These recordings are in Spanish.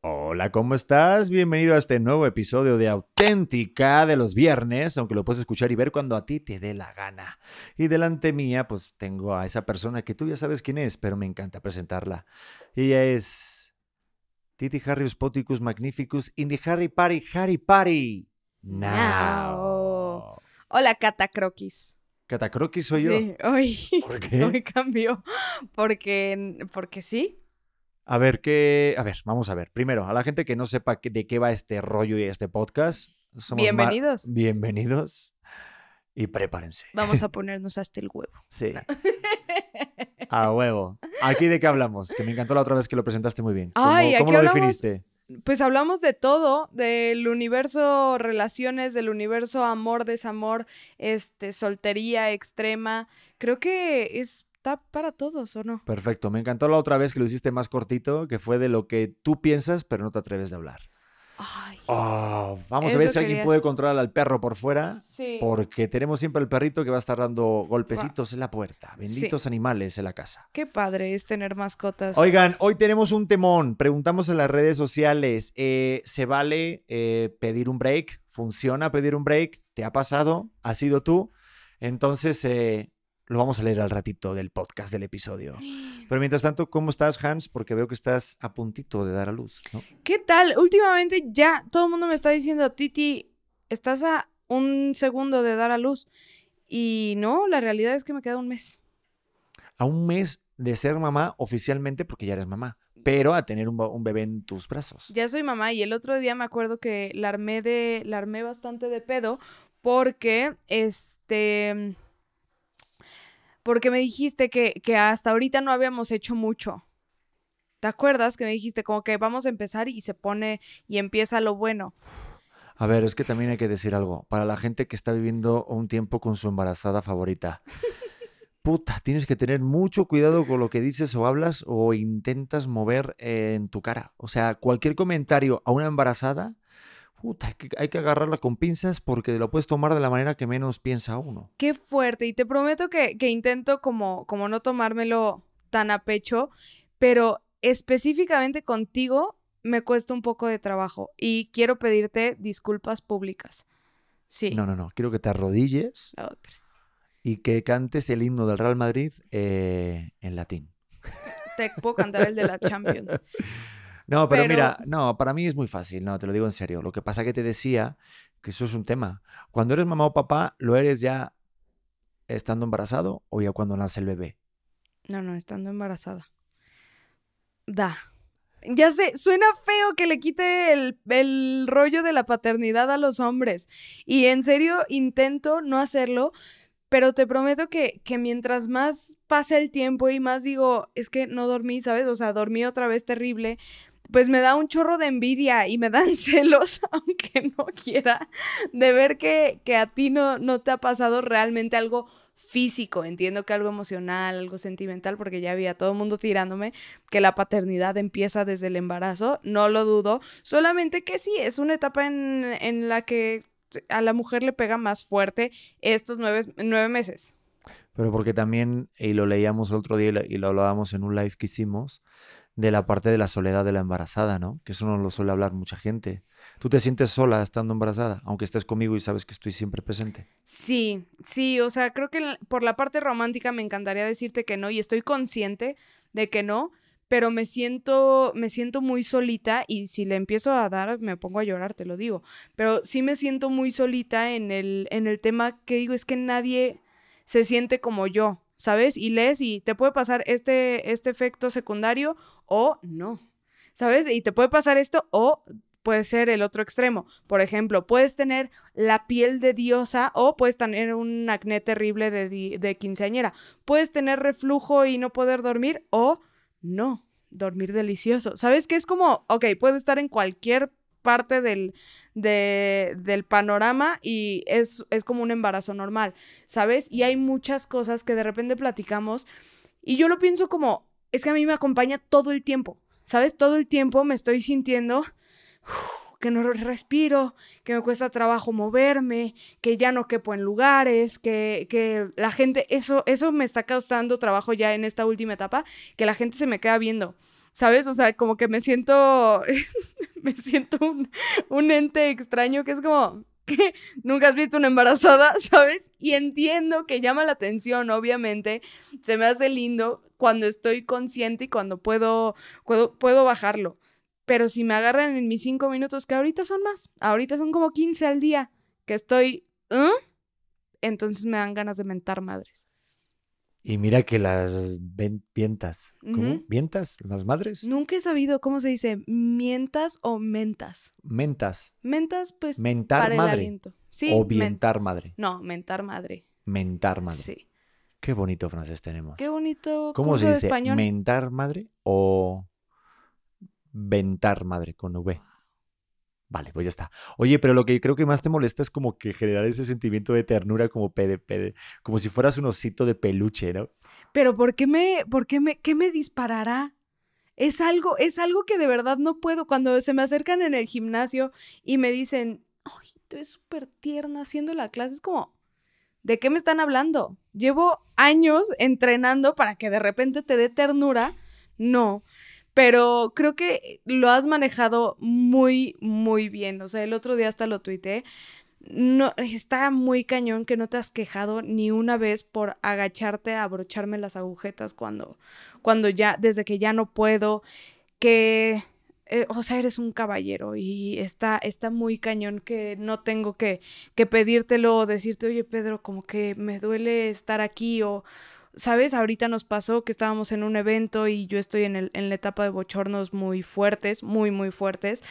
Hola, ¿cómo estás? Bienvenido a este nuevo episodio de Auténtica de los viernes, aunque lo puedes escuchar y ver cuando a ti te dé la gana. Y delante mía, pues tengo a esa persona que tú ya sabes quién es, pero me encanta presentarla. Ella es Titi Harrius Poticus Magnificus Indie Harry Party Harry Party. Now. Hola, Catacroquis. Catacroquis soy yo. Sí, hoy. ¿Por qué? Hoy Porque, porque sí. A ver, qué, a ver, vamos a ver. Primero, a la gente que no sepa de qué va este rollo y este podcast. bienvenidos. Bienvenidos. Y prepárense. Vamos a ponernos hasta el huevo. Sí. A huevo. ¿Aquí de qué hablamos? Que me encantó la otra vez que lo presentaste muy bien. ¿Cómo, Ay, ¿cómo lo definiste? pues hablamos de todo, del universo relaciones, del universo amor, desamor, este, soltería extrema. Creo que es para todos, ¿o no? Perfecto, me encantó la otra vez que lo hiciste más cortito, que fue de lo que tú piensas, pero no te atreves de hablar. Ay, ah, vamos a ver si alguien puede controlar al perro por fuera, porque tenemos siempre el perrito que va a estar dando golpecitos en la puerta. Benditos animales en la casa. Qué padre es tener mascotas. Oigan, hoy tenemos un temón. Preguntamos en las redes sociales, eh, ¿se vale eh, pedir un break? ¿Funciona pedir un break? ¿Te ha pasado? ¿Ha sido tú? Entonces, eh, lo vamos a leer al ratito del podcast, del episodio. Pero mientras tanto, ¿cómo estás, Hans? Porque veo que estás a puntito de dar a luz, ¿Qué tal? Últimamente ya todo el mundo me está diciendo, Titi, estás a un segundo de dar a luz. Y no, la realidad es que me queda un mes. A un mes de ser mamá oficialmente porque ya eres mamá, pero a tener un, bebé en tus brazos. Ya soy mamá y el otro día me acuerdo que armé de la armé bastante de pedo porque este porque me dijiste que, hasta ahorita no habíamos hecho mucho. ¿Te acuerdas que me dijiste como que vamos a empezar y se pone y empieza lo bueno? A ver, es que también hay que decir algo. Para la gente que está viviendo un tiempo con su embarazada favorita. Puta, tienes que tener mucho cuidado con lo que dices o hablas o intentas mover eh, en tu cara. O sea, cualquier comentario a una embarazada Puta, hay que, agarrarla con pinzas porque lo puedes tomar de la manera que menos piensa uno. Qué fuerte, y te prometo que, intento como, como no tomármelo tan a pecho, pero específicamente contigo me cuesta un poco de trabajo y quiero pedirte disculpas públicas. Sí. No, no, no, quiero que te arrodilles. Y que cantes el himno del Real Madrid eh, en latín. Te puedo cantar el de la Champions. No, pero, mira, no, para mí es muy fácil, no, te lo digo en serio. Lo que pasa es que te decía que eso es un tema. Cuando eres mamá o papá, lo eres ya estando embarazado o ya cuando nace el bebé. No, no, estando embarazada. Da. Ya sé, suena feo que le quite el, rollo de la paternidad a los hombres. Y en serio, intento no hacerlo, pero te prometo que, que mientras más pasa el tiempo y más digo, es que no dormí, ¿sabes? O sea, dormí otra vez terrible, pues me da un chorro de envidia y me dan celos, aunque no quiera, de ver que, que a ti no, no te ha pasado realmente algo físico, entiendo que algo emocional, algo sentimental, porque ya había todo el mundo tirándome que la paternidad empieza desde el embarazo, no lo dudo, solamente que sí, es una etapa en, la que a la mujer le pega más fuerte estos nueve, meses. Pero porque también, y lo leíamos el otro día y lo hablábamos en un live que hicimos, de la parte de la soledad de la embarazada, ¿no? Que eso no lo suele hablar mucha gente. ¿Tú te sientes sola estando embarazada, aunque estés conmigo y sabes que estoy siempre presente? Sí, sí, o sea, creo que por la parte romántica me encantaría decirte que no y estoy consciente de que no, pero me siento me siento muy solita y si le empiezo a dar me pongo a llorar, te lo digo, pero sí me siento muy solita en el en el tema que digo es que nadie se siente como yo. ¿sabes? Y lees y te puede pasar este, este efecto secundario o no, ¿sabes? Y te puede pasar esto o puede ser el otro extremo. Por ejemplo, puedes tener la piel de diosa o puedes tener un acné terrible de, de, quinceañera. Puedes tener reflujo y no poder dormir o no, dormir delicioso. ¿Sabes que es como, ok, puedes estar en cualquier parte del, del panorama y es, como un embarazo normal, ¿sabes? Y hay muchas cosas que de repente platicamos y yo lo pienso como, es que a mí me acompaña todo el tiempo, ¿sabes? Todo el tiempo me estoy sintiendo... que no respiro, que me cuesta trabajo moverme, que ya no quepo en lugares, que, que, la gente, eso, eso me está causando trabajo ya en esta última etapa, que la gente se me queda viendo. ¿sabes? O sea, como que me siento, me siento un, ente extraño que es como, que nunca has visto una embarazada, ¿sabes? Y entiendo que llama la atención, obviamente, se me hace lindo cuando estoy consciente y cuando puedo, puedo, puedo bajarlo. Pero si me agarran en mis cinco minutos, que ahorita son más, ahorita son como 15 al día, que estoy, ¿eh? entonces me dan ganas de mentar madres. Y mira que las vientas. ¿Cómo? ¿Vientas? ¿Las madres? Nunca he sabido cómo se dice mientas o mentas. Mentas. Mentas, pues. Mentar para madre. El o vientar madre. No, mentar madre. Mentar madre. Sí. Qué bonito francés tenemos. Qué bonito. ¿Cómo se dice? ¿Mentar madre o ventar madre con V? Vale, pues ya está. Oye, pero lo que creo que más te molesta es como que generar ese sentimiento de ternura como pede, como si fueras un osito de peluche, ¿no? Pero ¿por qué me, por me, qué me disparará? Es algo, es algo que de verdad no puedo. Cuando se me acercan en el gimnasio y me dicen, ay, tú eres súper tierna haciendo la clase, es como, ¿de qué me están hablando? Llevo años entrenando para que de repente te dé ternura. No, pero creo que lo has manejado muy, muy bien. O sea, el otro día hasta lo tuité. No, está muy cañón que no te has quejado ni una vez por agacharte a abrocharme las agujetas cuando, cuando ya, desde que ya no puedo, que eh, o sea, eres un caballero y está, está muy cañón que no tengo que, que pedírtelo o decirte, oye Pedro, como que me duele estar aquí o, ¿sabes? Ahorita nos pasó que estábamos en un evento y yo estoy en, el, en la etapa de bochornos muy fuertes, muy, muy fuertes.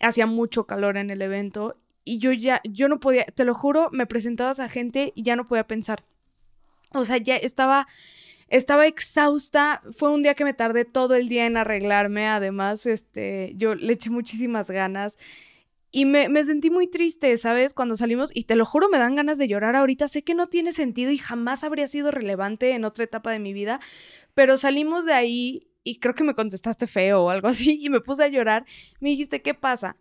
Hacía mucho calor en el evento y yo ya, yo no podía, te lo juro, me presentabas a gente y ya no podía pensar. O sea, ya estaba, estaba exhausta. Fue un día que me tardé todo el día en arreglarme. Además, este, yo le eché muchísimas ganas. Y me, sentí muy triste, ¿sabes? Cuando salimos, y te lo juro, me dan ganas de llorar ahorita. Sé que no tiene sentido y jamás habría sido relevante en otra etapa de mi vida, pero salimos de ahí y creo que me contestaste feo o algo así y me puse a llorar. Me dijiste, ¿qué pasa?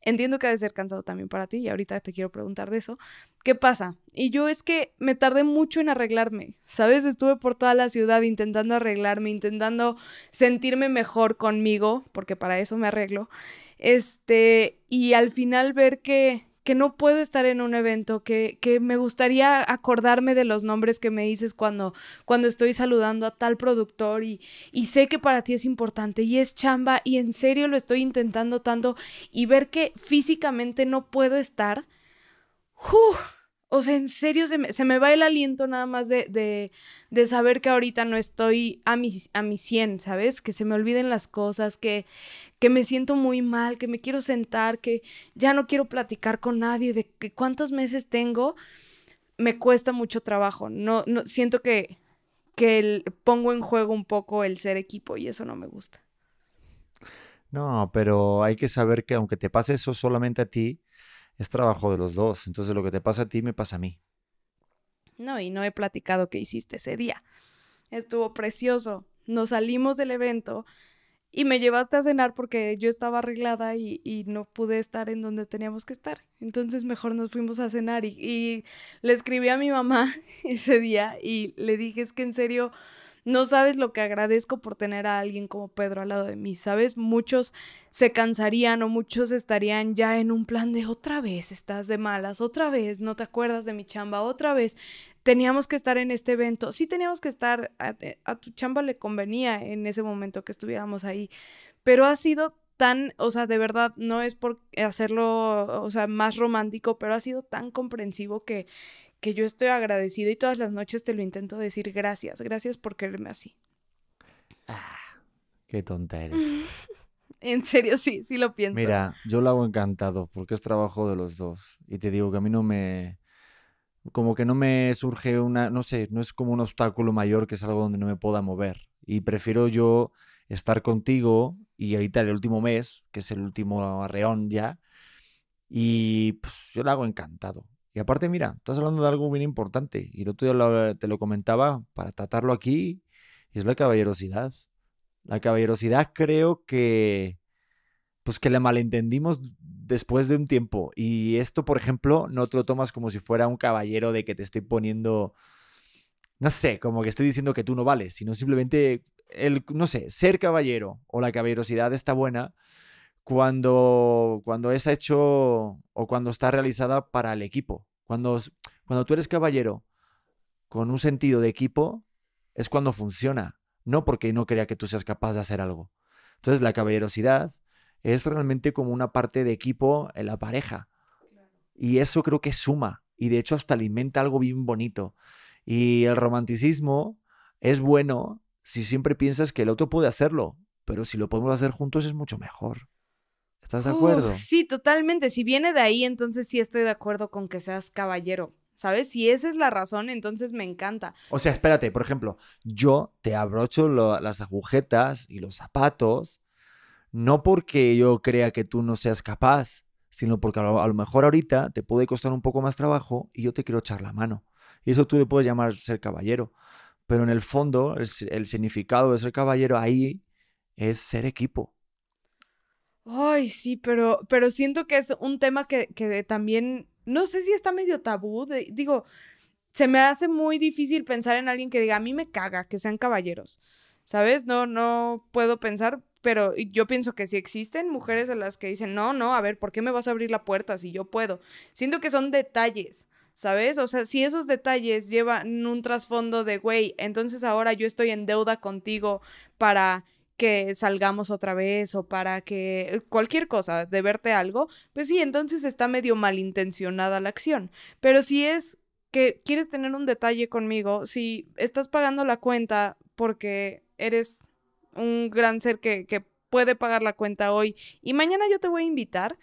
Entiendo que ha de ser cansado también para ti y ahorita te quiero preguntar de eso. ¿Qué pasa? Y yo es que me tardé mucho en arreglarme, ¿sabes? Estuve por toda la ciudad intentando arreglarme, intentando sentirme mejor conmigo, porque para eso me arreglo. Este, y al final ver que, que no puedo estar en un evento, que, que, me gustaría acordarme de los nombres que me dices cuando, cuando estoy saludando a tal productor y, sé que para ti es importante y es chamba y en serio lo estoy intentando tanto y ver que físicamente no puedo estar, o sea, en serio, se me, va el aliento nada más de, de, saber que ahorita no estoy a mi, a mi 100, ¿sabes? Que se me olviden las cosas, que, que me siento muy mal, que me quiero sentar, que ya no quiero platicar con nadie, de que cuántos meses tengo, me cuesta mucho trabajo. No, no siento que, que pongo en juego un poco el ser equipo y eso no me gusta. No, pero hay que saber que aunque te pase eso solamente a ti, es trabajo de los dos. Entonces lo que te pasa a ti me pasa a mí. No, y no he platicado qué hiciste ese día. Estuvo precioso. Nos salimos del evento y me llevaste a cenar porque yo estaba arreglada y, no pude estar en donde teníamos que estar. Entonces mejor nos fuimos a cenar y, y le escribí a mi mamá ese día y le dije es que en serio no sabes lo que agradezco por tener a alguien como Pedro al lado de mí, ¿sabes? Muchos se cansarían o muchos estarían ya en un plan de otra vez estás de malas, otra vez no te acuerdas de mi chamba, otra vez teníamos que estar en este evento, sí teníamos que estar, a, eh, tu chamba le convenía en ese momento que estuviéramos ahí, pero ha sido tan, o sea, de verdad, no es por hacerlo, o sea, más romántico, pero ha sido tan comprensivo que que yo estoy agradecida y todas las noches te lo intento decir gracias, gracias por quererme así. Ah, qué tonta eres. en serio, sí, sí lo pienso. Mira, yo lo hago encantado porque es trabajo de los dos. Y te digo que a mí no me. Como que no me surge una. No sé, no es como un obstáculo mayor que es algo donde no me pueda mover. Y prefiero yo estar contigo y ahorita el último mes, que es el último arreón ya. Y pues yo lo hago encantado. Y aparte, mira, estás hablando de algo bien importante y lo otro te lo comentaba para tratarlo aquí, y es la caballerosidad. La caballerosidad creo que, pues que la malentendimos después de un tiempo. Y esto, por ejemplo, no te lo tomas como si fuera un caballero de que te estoy poniendo, no sé, como que estoy diciendo que tú no vales, sino simplemente, el, no sé, ser caballero o la caballerosidad está buena cuando, es hecho o cuando está realizada para el equipo. Cuando, cuando tú eres caballero con un sentido de equipo, es cuando funciona, no porque no crea que tú seas capaz de hacer algo. Entonces la caballerosidad es realmente como una parte de equipo en la pareja. Y eso creo que suma y de hecho hasta alimenta algo bien bonito. Y el romanticismo es bueno si siempre piensas que el otro puede hacerlo, pero si lo podemos hacer juntos es mucho mejor. ¿Estás de acuerdo? sí, totalmente. Si viene de ahí, entonces sí estoy de acuerdo con que seas caballero. ¿Sabes? Si esa es la razón, entonces me encanta. O sea, espérate, por ejemplo, yo te abrocho las agujetas y los zapatos, no porque yo crea que tú no seas capaz, sino porque a lo, mejor ahorita te puede costar un poco más trabajo y yo te quiero echar la mano. Y eso tú le puedes llamar ser caballero. Pero en el fondo, el significado de ser caballero ahí es ser equipo. Ay, sí, pero, pero siento que es un tema que, también, no sé si está medio tabú, digo, se me hace muy difícil pensar en alguien que diga, a mí me caga que sean caballeros, ¿sabes? No, no puedo pensar, pero yo pienso que si existen mujeres a las que dicen, no, no, a ver, ¿por qué me vas a abrir la puerta si yo puedo? Siento que son detalles. ¿Sabes? O sea, si esos detalles llevan un trasfondo de, güey, entonces ahora yo estoy en deuda contigo para que salgamos otra vez o para que cualquier cosa, de verte algo, pues sí, entonces está medio malintencionada la acción. Pero si es que quieres tener un detalle conmigo, si estás pagando la cuenta porque eres un gran ser que, puede pagar la cuenta hoy y mañana yo te voy a invitar,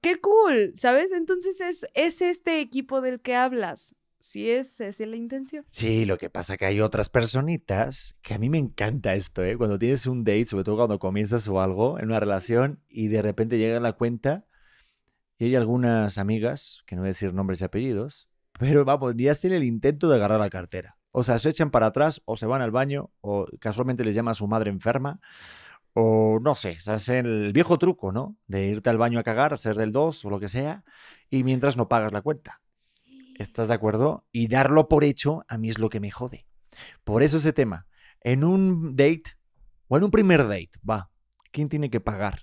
qué cool, ¿sabes? Entonces es, es este equipo del que hablas si es, es la intención. Sí, lo que pasa que hay otras personitas que a mí me encanta esto, ¿eh? Cuando tienes un date, sobre todo cuando comienzas o algo en una relación y de repente llega la cuenta y hay algunas amigas, que no voy a decir nombres y apellidos, pero vamos, ya hacen el intento de agarrar la cartera. O sea, se echan para atrás o se van al baño o casualmente les llama a su madre enferma o no sé, se hace el viejo truco, ¿no? De irte al baño a cagar, hacer del 2 o lo que sea y mientras no pagas la cuenta. ¿Estás de acuerdo? Y darlo por hecho a mí es lo que me jode. Por eso ese tema. En un date o en un primer date, va. ¿Quién tiene que pagar?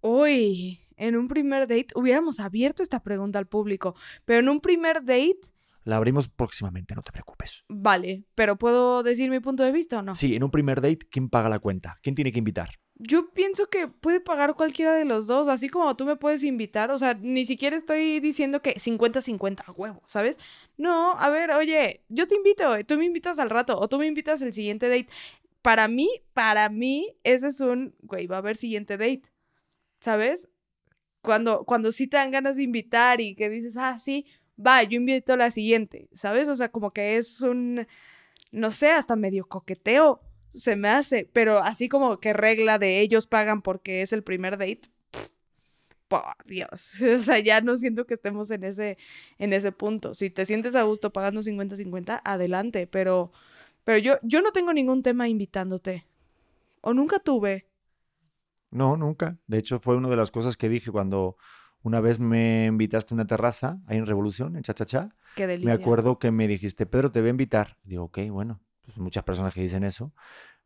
Uy, en un primer date hubiéramos abierto esta pregunta al público, pero en un primer date... La abrimos próximamente, no te preocupes. Vale, pero ¿puedo decir mi punto de vista o no? Sí, en un primer date, ¿quién paga la cuenta? ¿Quién tiene que invitar? Yo pienso que puede pagar cualquiera de los dos, así como tú me puedes invitar, o sea, ni siquiera estoy diciendo que 50-50 huevo, ¿sabes? No, a ver, oye, yo te invito, tú me invitas al rato o tú me invitas el siguiente date. Para mí, para mí, ese es un, güey, va a haber siguiente date, ¿sabes? Cuando, cuando sí te dan ganas de invitar y que dices, ah, sí, va, yo invito a la siguiente, ¿sabes? O sea, como que es un, no sé, hasta medio coqueteo se me hace, pero así como que regla de ellos pagan porque es el primer date. por Dios, o sea, ya no siento que estemos en ese, en ese punto. Si te sientes a gusto pagando 50-50, adelante, pero, pero yo, yo no tengo ningún tema invitándote. O nunca tuve. No, nunca. De hecho, fue una de las cosas que dije cuando una vez me invitaste a una terraza ahí en Revolución, en Cha Qué delicia. Me acuerdo que me dijiste, Pedro, te voy a invitar. digo, ok, bueno. Pues, muchas personas que dicen eso,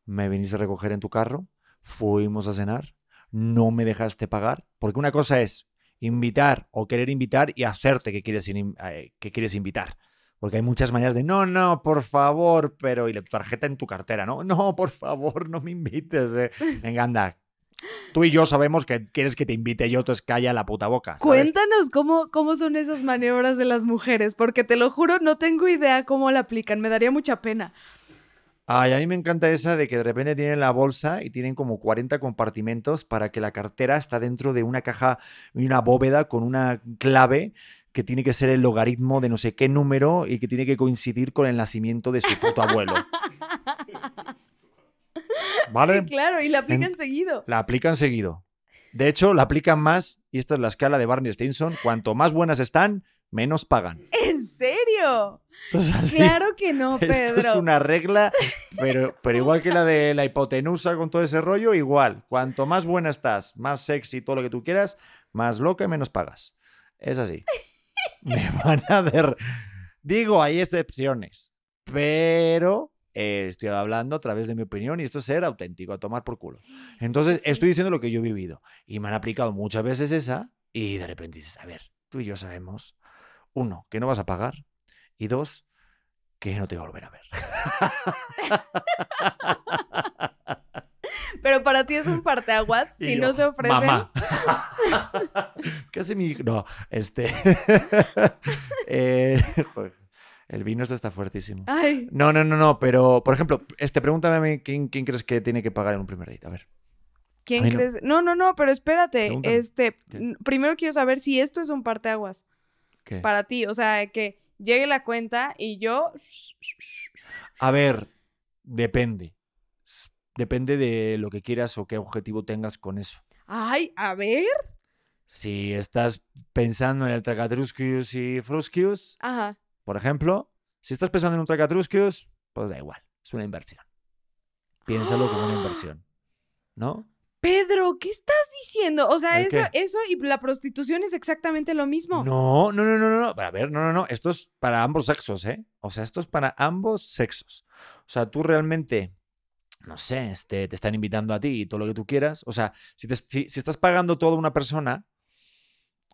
me viniste a recoger en tu carro, fuimos a cenar, no me dejaste pagar, porque una cosa es invitar o querer invitar y hacerte que quieres, eh, que quieres invitar. Porque hay muchas maneras de, no, no, por favor, pero, y la tarjeta en tu cartera, ¿no? No, por favor, no me invites. Eh. Venga, anda, Tú y yo sabemos que quieres que te invite yo, te calla la puta boca. Cuéntanos cómo, cómo son esas maniobras de las mujeres, porque te lo juro, no tengo idea cómo la aplican, me daría mucha pena. Ay, a mí me encanta esa de que de repente tienen la bolsa y tienen como 40 compartimentos para que la cartera está dentro de una caja y una bóveda con una clave que tiene que ser el logaritmo de no sé qué número y que tiene que coincidir con el nacimiento de su puto abuelo. ¿Vale? Sí, claro, y la aplican seguido. La aplican seguido. De hecho, la aplican más, y esta es la escala de Barney Stinson, cuanto más buenas están, menos pagan. ¿En serio? claro que no, Pedro. Esto es una regla, pero, pero igual que la de la hipotenusa con todo ese rollo, igual. Cuanto más buena estás, más sexy, todo lo que tú quieras, más loca y menos pagas. Es así. Me van a ver. Digo, hay excepciones, pero estoy hablando a través de mi opinión y esto es ser auténtico, a tomar por culo. Entonces, estoy diciendo lo que yo he vivido y me han aplicado muchas veces esa y de repente dices, a ver, tú y yo sabemos, uno, que no vas a pagar y dos, que no te voy a volver a ver. Pero para ti es un parteaguas si no se ofrece. Mamá. casi mi No, este. Eh, el vino este está fuertísimo. No, no, no, no. Pero, por ejemplo, este, pregúntame quién, crees que tiene que pagar en un primer date. A ver. ¿Quién crees? No. no. no, pero espérate. Este, primero quiero saber si esto es un parteaguas. ¿Qué? Para ti. O sea, que llegue la cuenta y yo... A ver, depende. Depende de lo que quieras o qué objetivo tengas con eso. Ay, a ver. Si estás pensando en el Tracatruscius y Fruscius, por ejemplo, si estás pensando en un Tracatruscius, pues da igual, es una inversión. Piénsalo como una ¡Ah! inversión, ¿no? Pedro, ¿qué estás diciendo? O sea, eso, eso y la prostitución es exactamente lo mismo. No, no, no, no, no. A ver, no, no, no. Esto es para ambos sexos, ¿eh? O sea, esto es para ambos sexos. O sea, tú realmente no sé, este, te están invitando a ti y todo lo que tú quieras. O sea, si, si, estás pagando todo a una persona,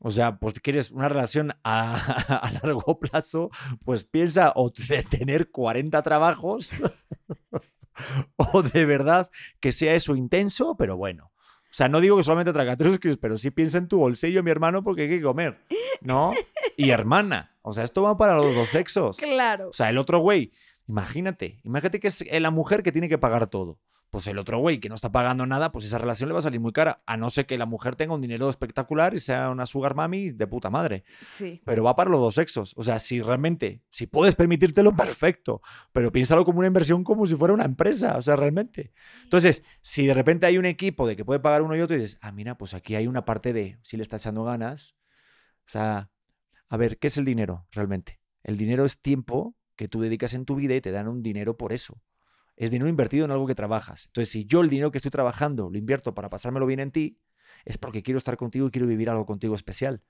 o sea, pues quieres una relación a, largo plazo, pues piensa o de tener 40 trabajos o de verdad que sea eso intenso, pero bueno. O sea, no digo que solamente tragatruscos, pero sí piensa en tu bolsillo, mi hermano, porque hay que comer, ¿no? Y hermana. O sea, esto va para los dos sexos. Claro. O sea, el otro güey. Imagínate, imagínate que es la mujer que tiene que pagar todo pues el otro güey que no está pagando nada, pues esa relación le va a salir muy cara, a no ser que la mujer tenga un dinero espectacular y sea una sugar mami de puta madre. Sí. Pero va para los dos sexos. O sea, si realmente, si puedes permitírtelo, perfecto, pero piénsalo como una inversión como si fuera una empresa, o sea, realmente. Entonces, si de repente hay un equipo de que puede pagar uno y otro y dices, ah, mira, pues aquí hay una parte de, si le está echando ganas, o sea, a ver, ¿qué es el dinero realmente? El dinero es tiempo que tú dedicas en tu vida y te dan un dinero por eso es dinero invertido en algo que trabajas. Entonces, si yo el dinero que estoy trabajando lo invierto para pasármelo bien en ti, es porque quiero estar contigo y quiero vivir algo contigo especial.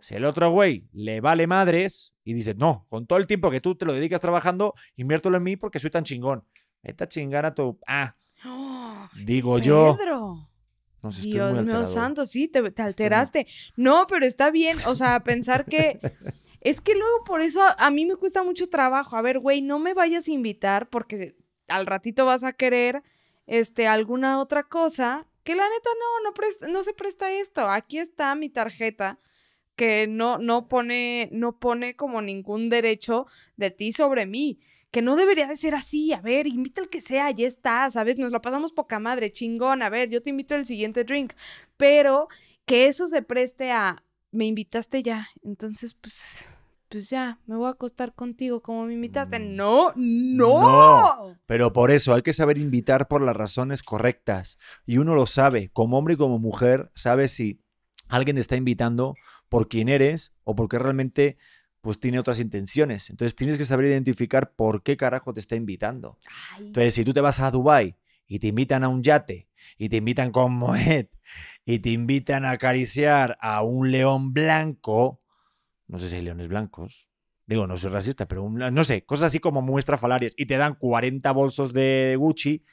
Si el otro güey le vale madres y dice, no, con todo el tiempo que tú te lo dedicas trabajando, inviértelo en mí porque soy tan chingón. Esta chingada tu... Ah, digo Pedro. yo. No, si Dios mío santo, sí, te, alteraste. No, pero está bien. O sea, pensar que... Es que luego por eso a mí me cuesta mucho trabajo. A ver, güey, no me vayas a invitar porque al ratito vas a querer este, alguna otra cosa que la neta no, no, no se presta esto. Aquí está mi tarjeta que no, no, pone, no pone como ningún derecho de ti sobre mí. Que no debería de ser así. A ver, invita al que sea, ya está, ¿sabes? Nos lo pasamos poca madre, chingón. A ver, yo te invito el siguiente drink. Pero que eso se preste a, me invitaste ya. Entonces, pues, pues ya, me voy a acostar contigo como me invitaste. Mm. No, no, Pero por eso hay que saber invitar por las razones correctas. Y uno lo sabe, como hombre y como mujer, sabe si alguien te está invitando por quién eres o porque realmente pues tiene otras intenciones. Entonces tienes que saber identificar por qué carajo te está invitando. Entonces, si tú te vas a Dubai y te invitan a un yate y te invitan con moed, y te invitan a acariciar a un león blanco, no sé si hay leones blancos, digo, no soy racista, pero no sé, cosas así como muestras falarias y te dan 40 bolsos de Gucci,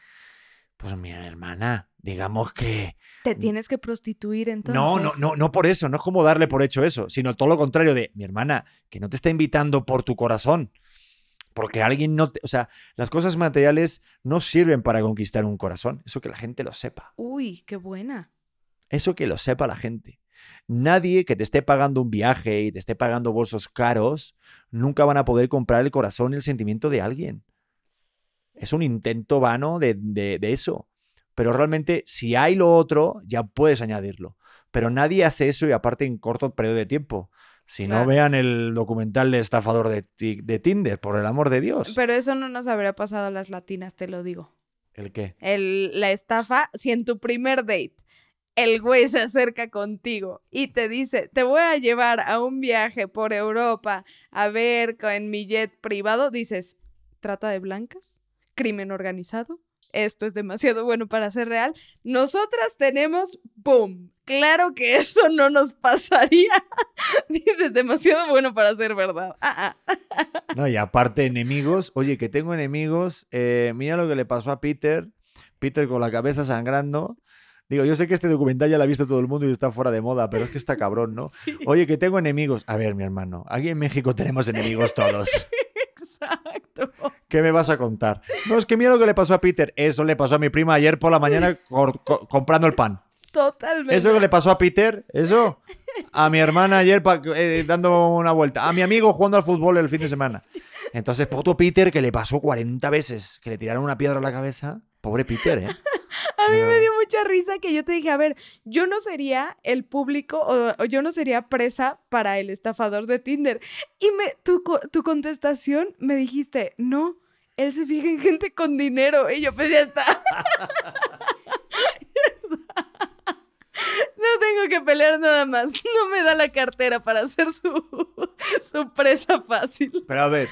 pues mi hermana, digamos que... Te tienes que prostituir entonces. No, no, no, no por eso, no es como darle por hecho eso, sino todo lo contrario de, mi hermana, que no te está invitando por tu corazón. Porque alguien no te, O sea, las cosas materiales no sirven para conquistar un corazón. Eso que la gente lo sepa. Uy, qué buena. Eso que lo sepa la gente. Nadie que te esté pagando un viaje y te esté pagando bolsos caros, nunca van a poder comprar el corazón y el sentimiento de alguien. Es un intento vano de, eso. Pero realmente si hay lo otro, ya puedes añadirlo. Pero nadie hace eso y aparte en corto periodo de tiempo. Si no, vean el documental de estafador de, de, Tinder, por el amor de Dios. Pero eso no nos habría pasado a las latinas, te lo digo. ¿El qué? El, la estafa, si en tu primer date el güey se acerca contigo y te dice, te voy a llevar a un viaje por Europa a ver con mi jet privado, dices, trata de blancas, crimen organizado, esto es demasiado bueno para ser real. Nosotras tenemos, ¡boom! Claro que eso no nos pasaría. Dices, demasiado bueno para ser verdad. Ah, ah. No, y aparte enemigos, oye, que tengo enemigos, eh, mira lo que le pasó a Peter, Peter con la cabeza sangrando. Digo, yo sé que este documental ya lo ha visto todo el mundo y está fuera de moda, pero es que está cabrón, ¿no? Oye, que tengo enemigos. A ver, mi hermano, aquí en México tenemos enemigos todos. Exacto. ¿Qué me vas a contar? No, es que mira lo que le pasó a Peter. Eso le pasó a mi prima ayer por la mañana comprando el pan. Totalmente. Eso que le pasó a Peter, eso. A mi hermana ayer eh, dando una vuelta. A mi amigo jugando al fútbol el fin de semana. Entonces, puto Peter que le pasó 40 veces, que le tiraron una piedra a la cabeza. Pobre Peter, ¿eh? a mí me dio mucha risa que yo te dije, a ver, yo no sería el público o, yo no sería presa para el estafador de Tinder. Y me, tu, tu contestación me dijiste, no, él se fija en gente con dinero. Y yo, pues ya está. No tengo que pelear nada más. No me da la cartera para ser su, su, presa fácil. Pero a ver,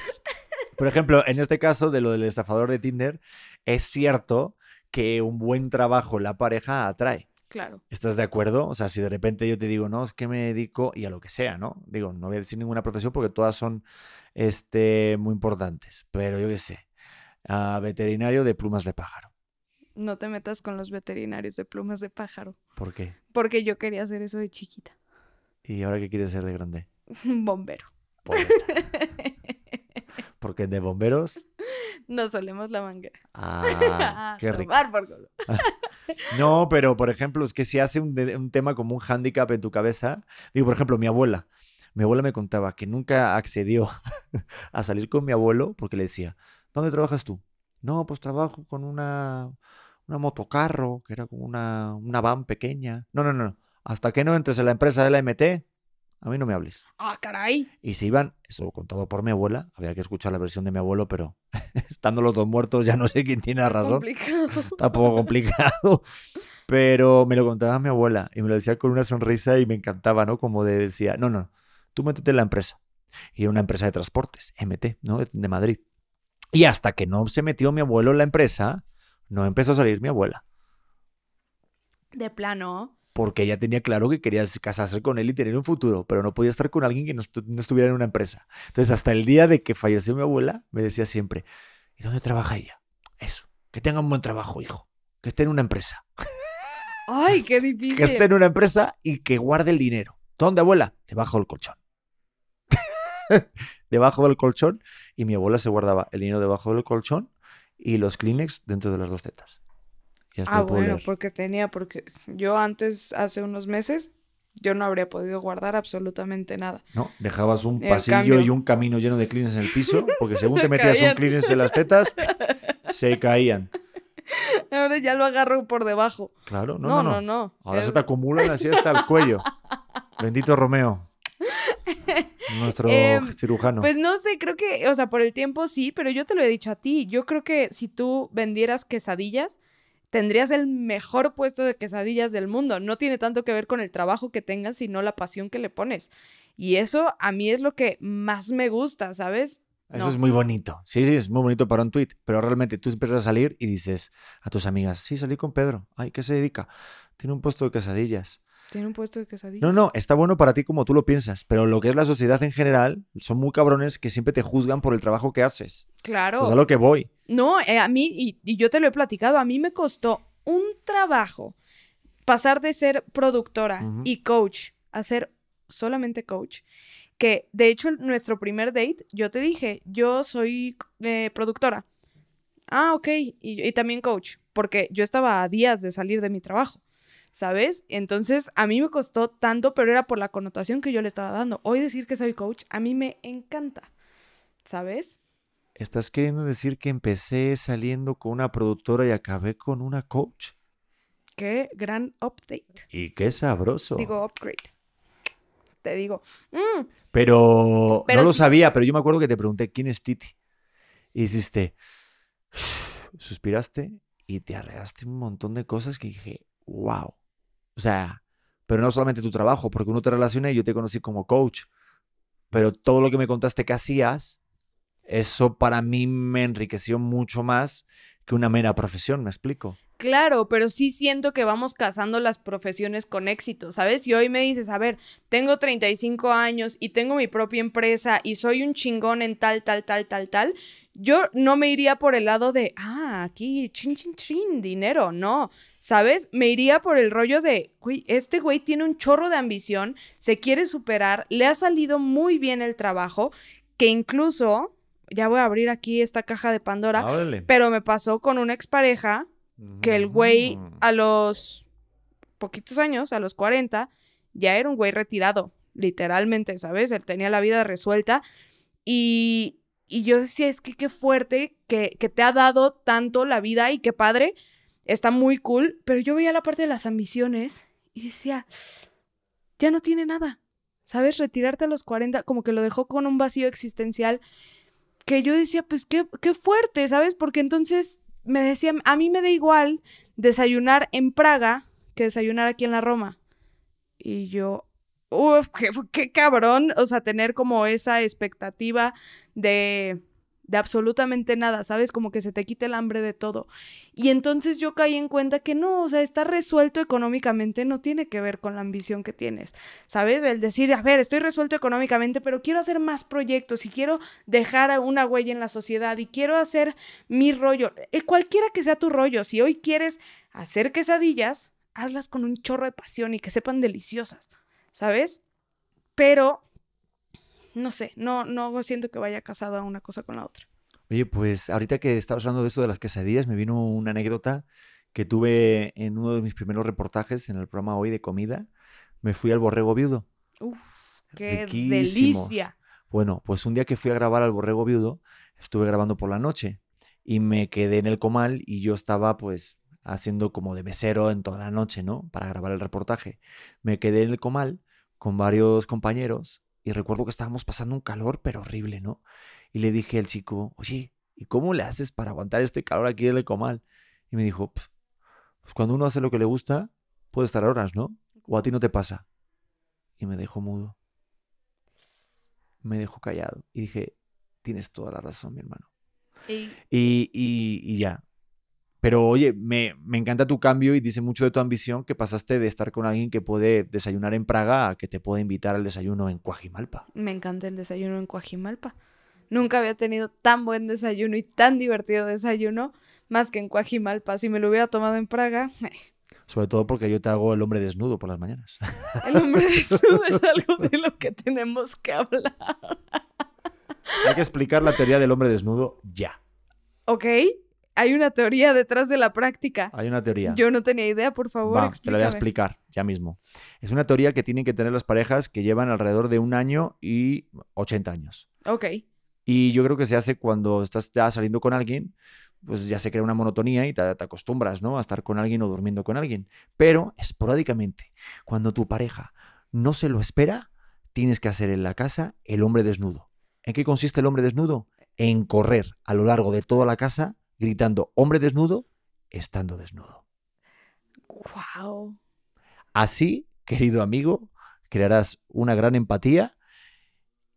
por ejemplo, en este caso de lo del estafador de Tinder, es cierto que un buen trabajo la pareja atrae. Claro. ¿Estás de acuerdo? O sea, si de repente yo te digo, no, es que me dedico y a lo que sea, ¿no? Digo, no voy a decir ninguna profesión porque todas son este, muy importantes, pero yo qué sé, a ah, veterinario de plumas de pájaro. No te metas con los veterinarios de plumas de pájaro. ¿Por qué? Porque yo quería hacer eso de chiquita. ¿Y ahora qué quieres ser de grande? Bombero. Pues porque de bomberos nos solemos la manga. Ah, qué rico. por no, pero por ejemplo, es que si hace un, tema como un hándicap en tu cabeza, digo, por ejemplo, mi abuela. Mi abuela me contaba que nunca accedió a salir con mi abuelo porque le decía, ¿dónde trabajas tú? No, pues trabajo con una, una motocarro, que era como una, una van pequeña. No, no, no. Hasta que no entres en la empresa de la MT, a mí no me hables. Ah, caray. Y se iban, eso contado por mi abuela, había que escuchar la versión de mi abuelo, pero estando los dos muertos ya no sé quién tiene razón. Complicado. Está poco complicado. Pero me lo contaba mi abuela y me lo decía con una sonrisa y me encantaba, ¿no? Como de, decía, no, no, tú métete en la empresa. Y era una empresa de transportes, MT, ¿no? de Madrid. Y hasta que no se metió mi abuelo en la empresa, no empezó a salir mi abuela. De plano porque ella tenía claro que quería casarse con él y tener un futuro, pero no podía estar con alguien que no, estuviera en una empresa. Entonces, hasta el día de que falleció mi abuela, me decía siempre, ¿y dónde trabaja ella? Eso, que tenga un buen trabajo, hijo, que esté en una empresa. Ay, qué difícil. Que esté en una empresa y que guarde el dinero. ¿Dónde, abuela? Debajo del colchón. debajo del colchón. Y mi abuela se guardaba el dinero debajo del colchón y los Kleenex dentro de las dos tetas ah, bueno, porque tenía, porque yo antes, hace unos meses, yo no habría podido guardar absolutamente nada. No, dejabas un pasillo y un camino lleno de clearance en el piso, porque según te metías un cleans en las tetas, se caían. Ahora ya lo agarro por debajo. Claro, no, no, no. Ahora se te acumulan así hasta el cuello. Bendito Romeo. Nuestro em, cirujano. Pues no sé, creo que, o sea, por el tiempo sí, pero yo te lo he dicho a ti. Yo creo que si tú vendieras quesadillas, tendrías el mejor puesto de quesadillas del mundo. No tiene tanto que ver con el trabajo que tengas, sino la pasión que le pones. Y eso a mí es lo que más me gusta, ¿sabes? Eso es muy bonito. Sí, sí, es muy bonito para un tweet. Pero realmente tú empiezas a salir y dices a tus amigas, sí, salí con Pedro. Ay, ¿qué se dedica? Tiene un puesto de quesadillas. Tiene un puesto de No, no, está bueno para ti como tú lo piensas, pero lo que es la sociedad en general, son muy cabrones que siempre te juzgan por el trabajo que haces. Claro. es a lo que voy. No, eh, a mí, y, yo te lo he platicado, a mí me costó un trabajo pasar de ser productora y coach a ser solamente coach. Que de hecho, en nuestro primer date, yo te dije, yo soy eh, productora. Ah, ok. y, también coach, porque yo estaba a días de salir de mi trabajo. ¿sabes? Entonces, a mí me costó tanto, pero era por la connotación que yo le estaba dando. Hoy decir que soy coach, a mí me encanta, ¿sabes? ¿Estás queriendo decir que empecé saliendo con una productora y acabé con una coach? Qué gran update. Y qué sabroso. Digo, upgrade. Te digo. Mm. Pero, no lo sabía, pero yo me acuerdo que te pregunté quién es Titi. Y hiciste, suspiraste y te arregaste un montón de cosas que dije, wow. O sea, pero no solamente tu trabajo, porque uno te y yo te conocí como coach, pero todo lo que me contaste que hacías, eso para mí me enriqueció mucho más que una mera profesión, ¿me explico? Claro, pero sí siento que vamos cazando las profesiones con éxito, ¿sabes? Si hoy me dices, a ver, tengo 35 años y tengo mi propia empresa y soy un chingón en tal, tal, tal, tal, tal, yo no me iría por el lado de, ah, aquí, chin, chin, chin, dinero, no, ¿sabes? Me iría por el rollo de, güey, este güey tiene un chorro de ambición, se quiere superar, le ha salido muy bien el trabajo, que incluso, ya voy a abrir aquí esta caja de Pandora, ah, pero me pasó con una expareja que el güey mm. a los poquitos años, a los 40, ya era un güey retirado, literalmente, ¿sabes? Él tenía la vida resuelta y y yo decía, es que qué fuerte que, te ha dado tanto la vida y qué padre, está muy cool, pero yo veía la parte de las ambiciones y decía, ya no tiene nada, ¿sabes? Retirarte a los 40, como que lo dejó con un vacío existencial que yo decía, pues qué, qué fuerte, ¿sabes? Porque entonces me decía, a mí me da igual desayunar en Praga que desayunar aquí en la Roma. Y yo, uff, qué, qué, cabrón, o sea, tener como esa expectativa de, absolutamente nada, ¿sabes? Como que se te quite el hambre de todo. Y entonces yo caí en cuenta que no, o sea, estar resuelto económicamente no tiene que ver con la ambición que tienes, ¿sabes? El decir, a ver, estoy resuelto económicamente, pero quiero hacer más proyectos y quiero dejar una huella en la sociedad y quiero hacer mi rollo, eh, cualquiera que sea tu rollo, si hoy quieres hacer quesadillas, hazlas con un chorro de pasión y que sepan deliciosas, ¿sabes? Pero no sé, no, no siento que vaya casada una cosa con la otra. Oye, pues ahorita que estabas hablando de eso de las quesadillas, me vino una anécdota que tuve en uno de mis primeros reportajes en el programa Hoy de Comida. Me fui al borrego viudo. Uf, qué delicia. Bueno, pues un día que fui a grabar al borrego viudo, estuve grabando por la noche y me quedé en el comal y yo estaba pues haciendo como de mesero en toda la noche, ¿no? Para grabar el reportaje. Me quedé en el comal con varios compañeros y recuerdo que estábamos pasando un calor, pero horrible, ¿no? Y le dije al chico, oye, ¿y cómo le haces para aguantar este calor aquí en el comal? Y me dijo, pues, pues cuando uno hace lo que le gusta, puede estar horas, ¿no? O a ti no te pasa. Y me dejó mudo. Me dejó callado. Y dije, tienes toda la razón, mi hermano. y ya, pero oye, me, encanta tu cambio y dice mucho de tu ambición que pasaste de estar con alguien que puede desayunar en Praga a que te puede invitar al desayuno en Coajimalpa. Me encanta el desayuno en Coajimalpa. Nunca había tenido tan buen desayuno y tan divertido desayuno más que en Coajimalpa. Si me lo hubiera tomado en Praga. Eh. Sobre todo porque yo te hago el hombre desnudo por las mañanas. El hombre desnudo es algo de lo que tenemos que hablar. Hay que explicar la teoría del hombre desnudo ya. Ok, hay una teoría detrás de la práctica. Hay una teoría. Yo no tenía idea, por favor, Va, Te la voy a explicar ya mismo. Es una teoría que tienen que tener las parejas que llevan alrededor de un año y 80 años. Ok. Y yo creo que se hace cuando estás ya saliendo con alguien, pues ya se crea una monotonía y te, te acostumbras, ¿no? A estar con alguien o durmiendo con alguien. Pero esporádicamente, cuando tu pareja no se lo espera, tienes que hacer en la casa el hombre desnudo. ¿En qué consiste el hombre desnudo? En correr a lo largo de toda la casa gritando hombre desnudo estando desnudo. Wow. Así, querido amigo, crearás una gran empatía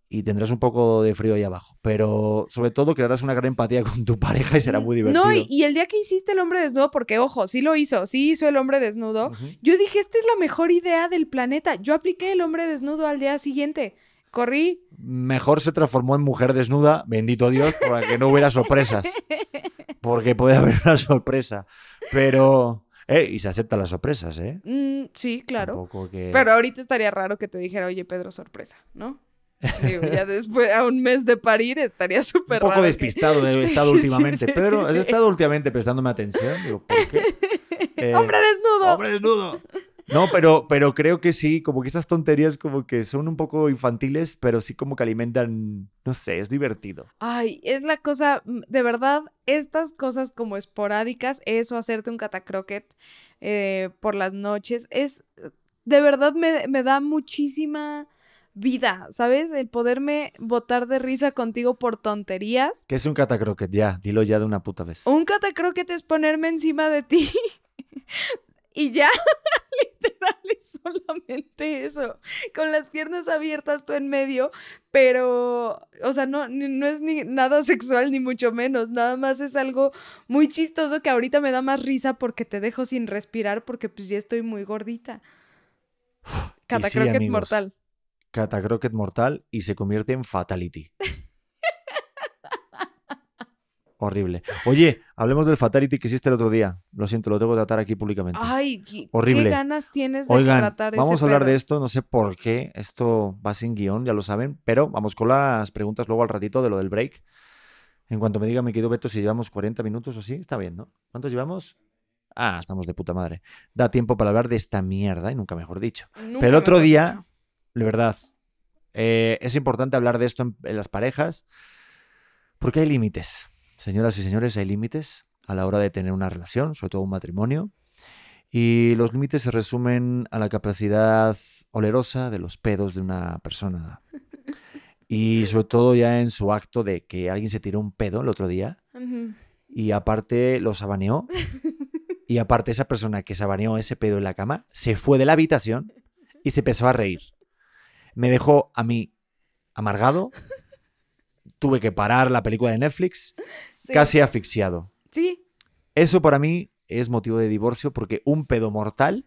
y tendrás un poco de frío ahí abajo. Pero sobre todo crearás una gran empatía con tu pareja y será muy divertido. No, y, el día que hiciste el hombre desnudo, porque ojo, sí lo hizo, sí hizo el hombre desnudo, yo dije, esta es la mejor idea del planeta. Yo apliqué el hombre desnudo al día siguiente corrí. Mejor se transformó en mujer desnuda, bendito Dios, para que no hubiera sorpresas. Porque puede haber una sorpresa. Pero. Eh, y se aceptan las sorpresas, ¿eh? Mm, sí, claro. Pero ahorita estaría raro que te dijera, oye, Pedro, sorpresa, ¿no? ya después, a un mes de parir, estaría súper raro Un poco despistado de he estado últimamente. pero he Pedro, has estado últimamente prestándome atención. Digo, ¿por qué? ¡Hombre eh, desnudo! ¡Hombre desnudo! No, pero, pero creo que sí, como que esas tonterías como que son un poco infantiles, pero sí como que alimentan, no sé, es divertido. Ay, es la cosa, mm, de verdad, estas cosas como esporádicas, eso, hacerte un catacroquet eh, por las noches, es, de verdad me, me da muchísima vida, ¿sabes? El poderme botar de risa contigo por tonterías. ¿Qué es un catacroquet? Ya, dilo ya de una puta vez. Un catacroquet es ponerme encima de ti y ya. solamente eso, con las piernas abiertas tú en medio, pero, o sea, no, no es ni nada sexual ni mucho menos, nada más es algo muy chistoso que ahorita me da más risa porque te dejo sin respirar porque pues ya estoy muy gordita. Catacroquet mortal. Catacroquet mortal y se convierte en fatality. horrible. Oye, hablemos del fatality que hiciste el otro día. Lo siento, lo tengo que tratar aquí públicamente. Ay, qué, ganas tienes de Oigan, vamos a hablar de esto, no sé por qué, esto va sin guión, ya lo saben, pero vamos con las preguntas luego al ratito de lo del break. En cuanto me diga me quedo, Beto si llevamos 40 minutos o así, está bien, ¿no? ¿Cuántos llevamos? Ah, estamos de puta madre. Da tiempo para hablar de esta mierda y nunca mejor dicho. pero el otro día, de verdad, eh, es importante hablar de esto en las parejas porque hay límites. Señoras y señores, hay límites a la hora de tener una relación, sobre todo un matrimonio. Y los límites se resumen a la capacidad olerosa de los pedos de una persona. Y sobre todo ya en su acto de que alguien se tiró un pedo el otro día y aparte lo sabaneó. Y aparte esa persona que sabaneó ese pedo en la cama se fue de la habitación y se empezó a reír. Me dejó a mí amargado, tuve que parar la película de Netflix, casi asfixiado. Sí. Eso para mí es motivo de divorcio porque un pedo mortal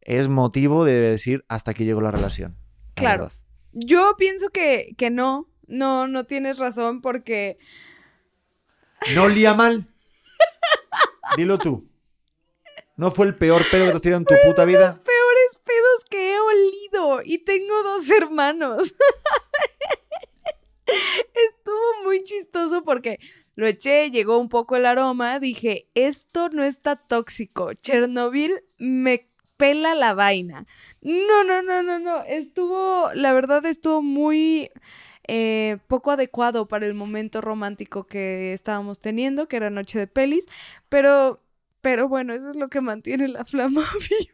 es motivo de decir hasta aquí llegó la relación. claro. Yo pienso que, no, no, no tienes razón porque... No olía mal. Dilo tú. ¿No fue el peor pedo que te has tenido en tu puta vida? Los peores pedos que he olido y tengo dos hermanos. Estuvo muy chistoso porque lo eché, llegó un poco el aroma, dije, esto no está tóxico, Chernobyl me pela la vaina. No, no, no, no, no, estuvo, la verdad estuvo muy eh, poco adecuado para el momento romántico que estábamos teniendo, que era noche de pelis, pero, pero bueno, eso es lo que mantiene la flama viva.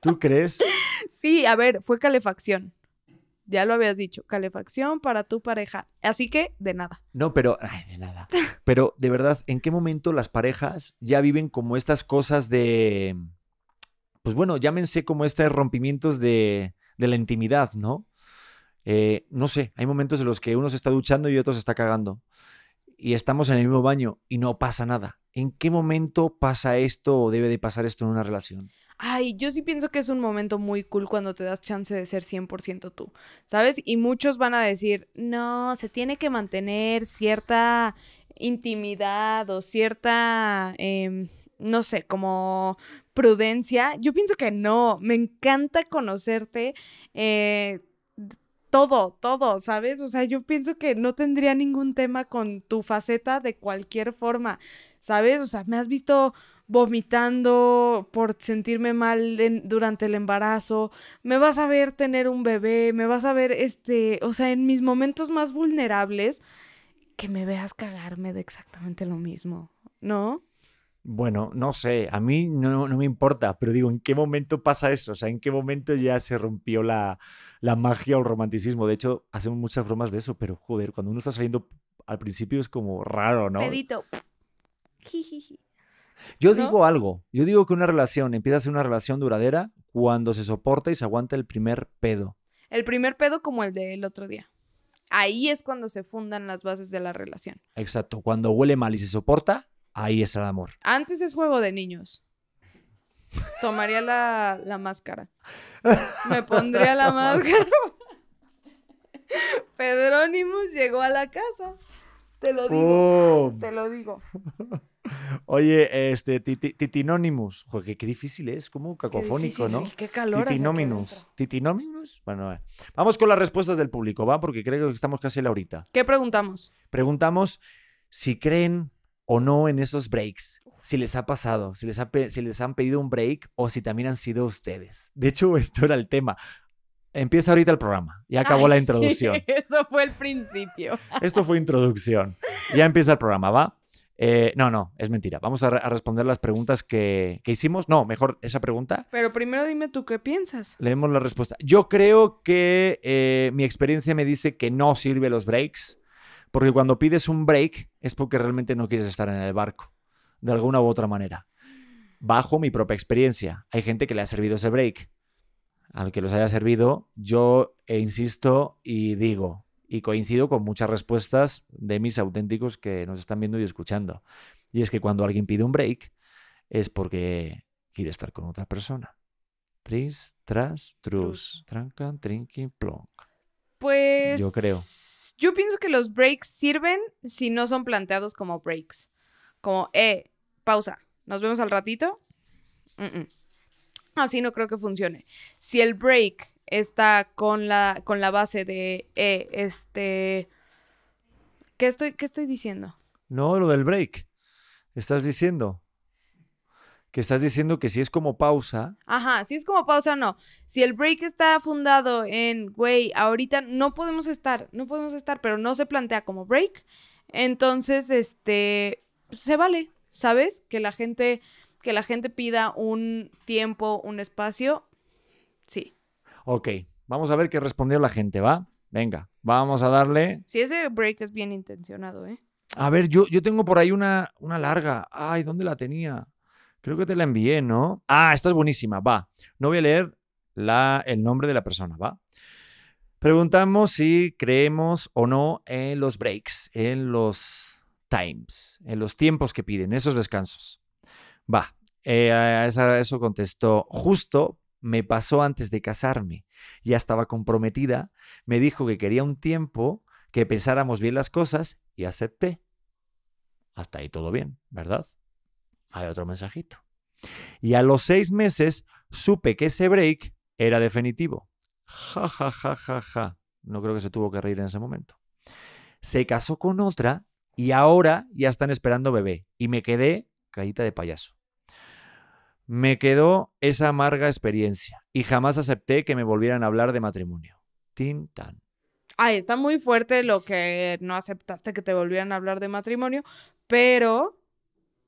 ¿Tú crees? Sí, a ver, fue calefacción ya lo habías dicho, calefacción para tu pareja. Así que de nada. No, pero, ay, de nada. Pero de verdad, ¿en qué momento las parejas ya viven como estas cosas de, pues bueno, llámense como estos rompimientos de, la intimidad, ¿no? Eh, no sé, hay momentos en los que uno se está duchando y otro se está cagando. Y estamos en el mismo baño y no pasa nada. ¿En qué momento pasa esto o debe de pasar esto en una relación? ay, yo sí pienso que es un momento muy cool cuando te das chance de ser 100% tú, ¿sabes? Y muchos van a decir, no, se tiene que mantener cierta intimidad o cierta, em, no sé, como prudencia. Yo pienso que no, me encanta conocerte. Eh, todo, todo, ¿sabes? O sea, yo pienso que no tendría ningún tema con tu faceta de cualquier forma, ¿sabes? O sea, me has visto vomitando por sentirme mal durante el embarazo, me vas a ver tener un bebé, me vas a ver, este, o sea, en mis momentos más vulnerables, que me veas cagarme de exactamente lo mismo, ¿no? Bueno, no sé, a mí no, me importa, pero digo, ¿en qué momento pasa eso? O sea, ¿en qué momento ya se rompió la, magia o el romanticismo? De hecho, hacemos muchas bromas de eso, pero joder, cuando uno está saliendo al principio es como raro, ¿no? Pedito. Yo digo algo, yo digo que una relación empieza a ser una relación duradera cuando se soporta y se aguanta el primer pedo. El primer pedo como el del otro día. Ahí es cuando se fundan las bases de la relación. Exacto, cuando huele mal y se soporta, ahí es el amor. Antes es juego de niños. Tomaría la, máscara. Me pondría la máscara. Pedrónimos llegó a la casa. Te lo digo. Oh. Te lo digo. Oye, este, Titinonimus. Joder, qué, difícil es, como cacofónico, ¿no? Qué calor. Bueno, vamos con las respuestas del público, ¿va? Porque creo que estamos casi a la horita. ¿Qué preguntamos? Preguntamos si creen o no en esos breaks. Si les ha pasado, si les, han pedido un break o si también han sido ustedes. De hecho, esto era el tema. Empieza ahorita el programa. Ya acabó la introducción. eso fue el principio. Esto fue introducción. Ya empieza el programa, ¿va? Eh, no, no, es mentira. Vamos a, responder las preguntas que, hicimos. No, mejor esa pregunta. Pero primero dime tú qué piensas. Leemos la respuesta. Yo creo que eh, mi experiencia me dice que no sirve los breaks, porque cuando pides un break es porque realmente no quieres estar en el barco, de alguna u otra manera. Bajo mi propia experiencia, hay gente que le ha servido ese break. Al que los haya servido, yo eh, insisto y digo, y coincido con muchas respuestas de mis auténticos que nos están viendo y escuchando. Y es que cuando alguien pide un break es porque quiere estar con otra persona. Tris, tras, trus, trinqui, plonk. Pues. Yo creo. Pues, yo pienso que los breaks sirven si no son planteados como breaks. Como, eh, pausa, nos vemos al ratito. Así no creo que funcione. Si el break está con la, con la base de, eh, este, ¿qué estoy, ¿qué estoy diciendo? No, lo del break. Estás diciendo que estás diciendo que si es como pausa. Ajá, si es como pausa, no. Si el break está fundado en, güey, ahorita no podemos estar, no podemos estar, pero no se plantea como break, entonces, este, pues, se vale, ¿sabes? Que la gente, que la gente pida un tiempo, un espacio, sí. Ok, vamos a ver qué respondió la gente, ¿va? Venga, vamos a darle. Si ese break es bien intencionado, ¿eh? A ver, yo, yo tengo por ahí una, una larga. Ay, ¿dónde la tenía? Creo que te la envié, ¿no? Ah, esta es buenísima, va. No voy a leer la, el nombre de la persona, va. Preguntamos si creemos o no en los breaks, en los times, en los tiempos que piden, esos descansos. Va, eh, a eso contestó justo me pasó antes de casarme. Ya estaba comprometida, me dijo que quería un tiempo, que pensáramos bien las cosas y acepté. Hasta ahí todo bien, ¿verdad? Hay otro mensajito. Y a los seis meses supe que ese break era definitivo. Ja, ja, ja, ja, ja. No creo que se tuvo que reír en ese momento. Se casó con otra y ahora ya están esperando bebé. Y me quedé caída de payaso. Me quedó esa amarga experiencia y jamás acepté que me volvieran a hablar de matrimonio. Tin tan. Ay, está muy fuerte lo que no aceptaste que te volvieran a hablar de matrimonio, pero,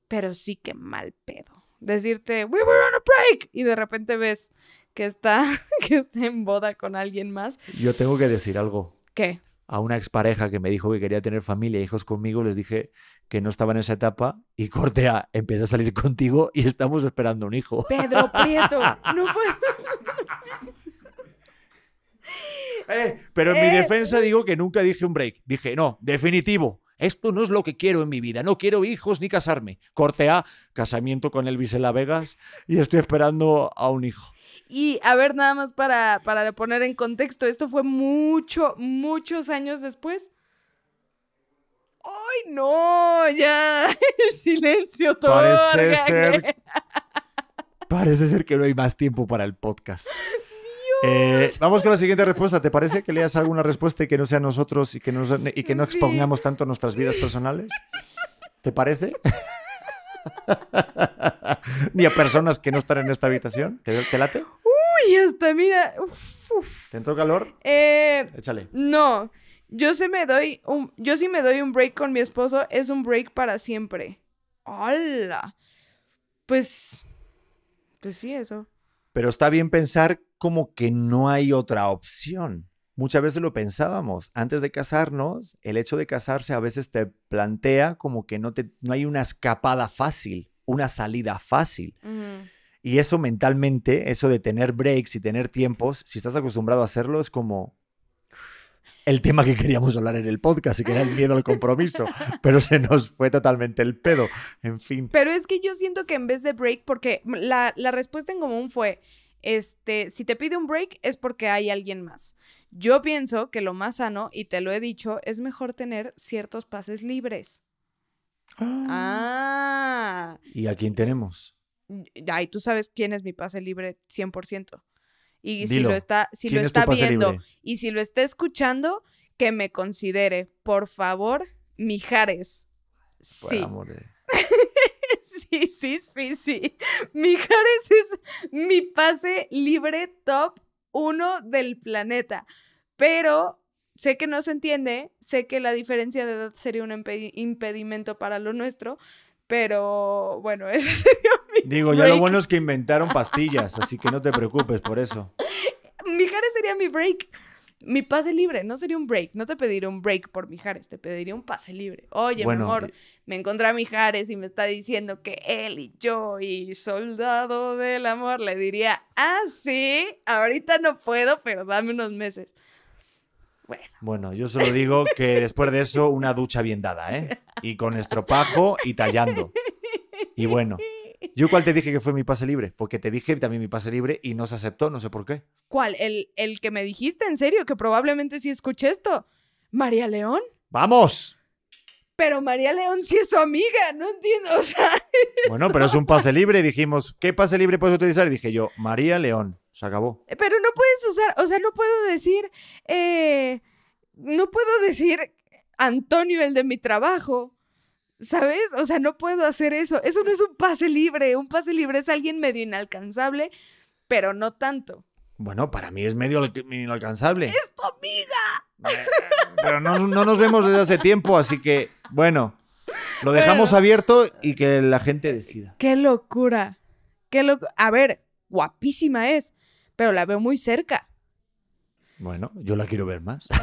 pero sí que mal pedo. Decirte, we were on a break, y de repente ves que está, que está en boda con alguien más. Yo tengo que decir algo. ¿Qué? A una expareja que me dijo que quería tener familia e hijos conmigo, les dije, que no estaba en esa etapa y cortea, empieza a salir contigo y estamos esperando un hijo. Pedro Prieto, no eh, pero en mi eh, defensa digo que nunca dije un break. Dije, no, definitivo. Esto no es lo que quiero en mi vida. No quiero hijos ni casarme. Cortea, casamiento con Elvis en La Vegas y estoy esperando a un hijo. Y a ver, nada más para, para poner en contexto, esto fue mucho, muchos años después. ¡Ay, no! Ya, el silencio todo. Parece ser, parece ser que no hay más tiempo para el podcast. Eh, vamos con la siguiente respuesta. ¿Te parece que leas alguna respuesta y que no sea nosotros y que, y que no expongamos tanto nuestras vidas personales? ¿Te parece? Ni a personas que no están en esta habitación. ¿Te, late? Uy, hasta mira. ¿Te entró calor? Eh, Échale. No. Yo sí me doy un, yo me doy un break con mi esposo, es un break para siempre. ¡Hola! Pues, pues sí, eso. Pero está bien pensar como que no hay otra opción. Muchas veces lo pensábamos. Antes de casarnos, el hecho de casarse a veces te plantea como que no, te, no hay una escapada fácil, una salida fácil. Y eso mentalmente, eso de tener breaks y tener tiempos, si estás acostumbrado a hacerlo, es como, el tema que queríamos hablar en el podcast y que era el miedo al compromiso, pero se nos fue totalmente el pedo, en fin. Pero es que yo siento que en vez de break, porque la, respuesta en común fue, este, si te pide un break es porque hay alguien más. Yo pienso que lo más sano, y te lo he dicho, es mejor tener ciertos pases libres. ah. ah. ¿Y a quién tenemos? Ay, tú sabes quién es mi pase libre 100% y si lo está, si lo está viendo y si lo está escuchando, que me considere, por favor, Mijares. sí. sí, sí, sí, sí. Mijares es mi pase libre top uno del planeta. Pero sé que no se entiende, sé que la diferencia de edad sería un impedimento para lo nuestro, pero bueno, ese sería mi. Digo, ya lo bueno es que inventaron pastillas, así que no te preocupes por eso. Mijares sería mi break. Mi pase libre, no sería un break. No te pediría un break por Mijares, te pediría un pase libre. Oye, mi amor, eh, me encontré a Mijares y me está diciendo que él y yo y soldado del amor. Le diría, ah, sí, ahorita no puedo, pero dame unos meses. Bueno. yo solo digo que después de eso, una ducha bien dada, ¿eh? Y con estropajo y tallando. Y bueno. ¿Yo cuál te dije que fue mi pase libre? Porque te dije también mi pase libre y no se aceptó, no sé por qué. ¿Cuál? ¿El, el que me dijiste, en serio? Que probablemente sí escuché esto. ¿María León? ¡Vamos! Pero María León sí es su amiga, no entiendo, o Bueno, pero es un pase libre, dijimos, ¿qué pase libre puedes utilizar? Y dije yo, María León se acabó. Eh, pero no puedes usar, o sea, no puedo decir, eh, no puedo decir Antonio, el de mi trabajo. ¿Sabes? O sea, no puedo hacer eso. Eso no es un pase libre. Un pase libre es alguien medio inalcanzable, pero no tanto. Bueno, para mí es medio inalcanzable. ¡Es tu amiga! Eh, pero no, nos vemos desde hace tiempo, así que, bueno, lo dejamos abierto y que la gente decida. ¡Qué locura! ¡Qué locura! A ver, guapísima es pero la veo muy cerca. Bueno, yo la quiero ver más.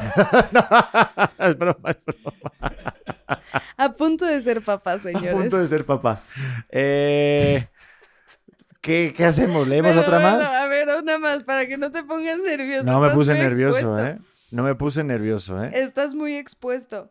A punto de ser papá, señores. A punto de ser papá. Eh, ¿qué, hacemos? ¿Leemos otra más? A ver, una más, para que no te pongas nervioso. No me puse nervioso, ¿eh? No me puse nervioso, ¿eh? Estás muy expuesto.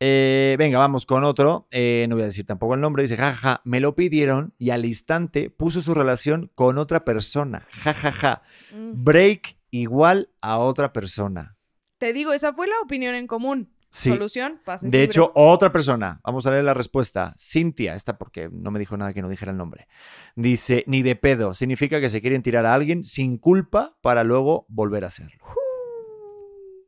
Eh, venga, vamos con otro. Eh, no voy a decir tampoco el nombre. Dice, jajaja, me lo pidieron y al instante puso su relación con otra persona. Jajaja. Ja, mm. Break igual a otra persona. Te digo, esa fue la opinión en común. Solución, De hecho, otra persona. Vamos a leer la respuesta. Cintia, esta porque no me dijo nada que no dijera el nombre. Dice, ni de pedo. Significa que se quieren tirar a alguien sin culpa para luego volver a hacerlo.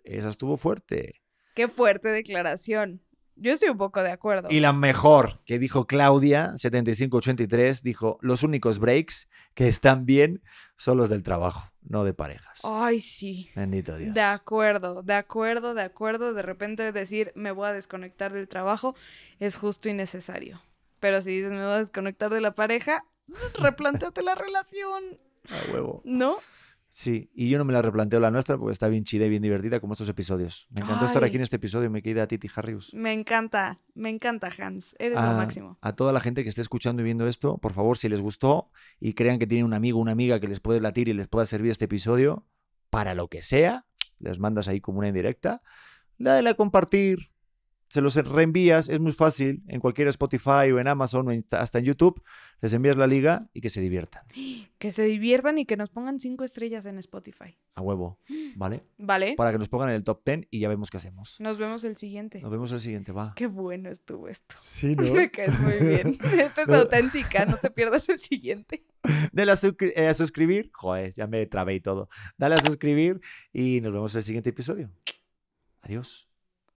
Esa estuvo fuerte. Qué fuerte declaración. Yo estoy un poco de acuerdo. Y la mejor que dijo Claudia, 7583, dijo, los únicos breaks que están bien son los del trabajo, no de parejas. Ay, sí. Bendito Dios. De acuerdo, de acuerdo, de acuerdo. De repente decir, me voy a desconectar del trabajo, es justo y necesario. Pero si dices, me voy a desconectar de la pareja, replanteate la relación. A huevo. ¿No? Sí, y yo no me la replanteo la nuestra porque está bien chida y bien divertida como estos episodios. Me encantó estar aquí en este episodio y me queda a Titi Harrius. Me encanta, me encanta Hans, eres lo máximo. A toda la gente que esté escuchando y viendo esto, por favor, si les gustó y crean que tienen un amigo, o una amiga que les puede latir y les pueda servir este episodio, para lo que sea, les mandas ahí como una indirecta, la de la compartir, se los reenvías, es muy fácil, en cualquier Spotify o en Amazon o hasta en YouTube, les envías la liga y que se diviertan. Que se diviertan y que nos pongan cinco estrellas en Spotify. A huevo, ¿vale? Vale. Para que nos pongan en el top ten y ya vemos qué hacemos. Nos vemos el siguiente. Nos vemos el siguiente, va. Qué bueno estuvo esto. Sí, ¿no? Me caes muy bien. Esto es auténtica, no te pierdas el siguiente. Dale eh, a, suscribir. Joder, ya me trabé y todo. Dale a suscribir y nos vemos el siguiente episodio. Adiós.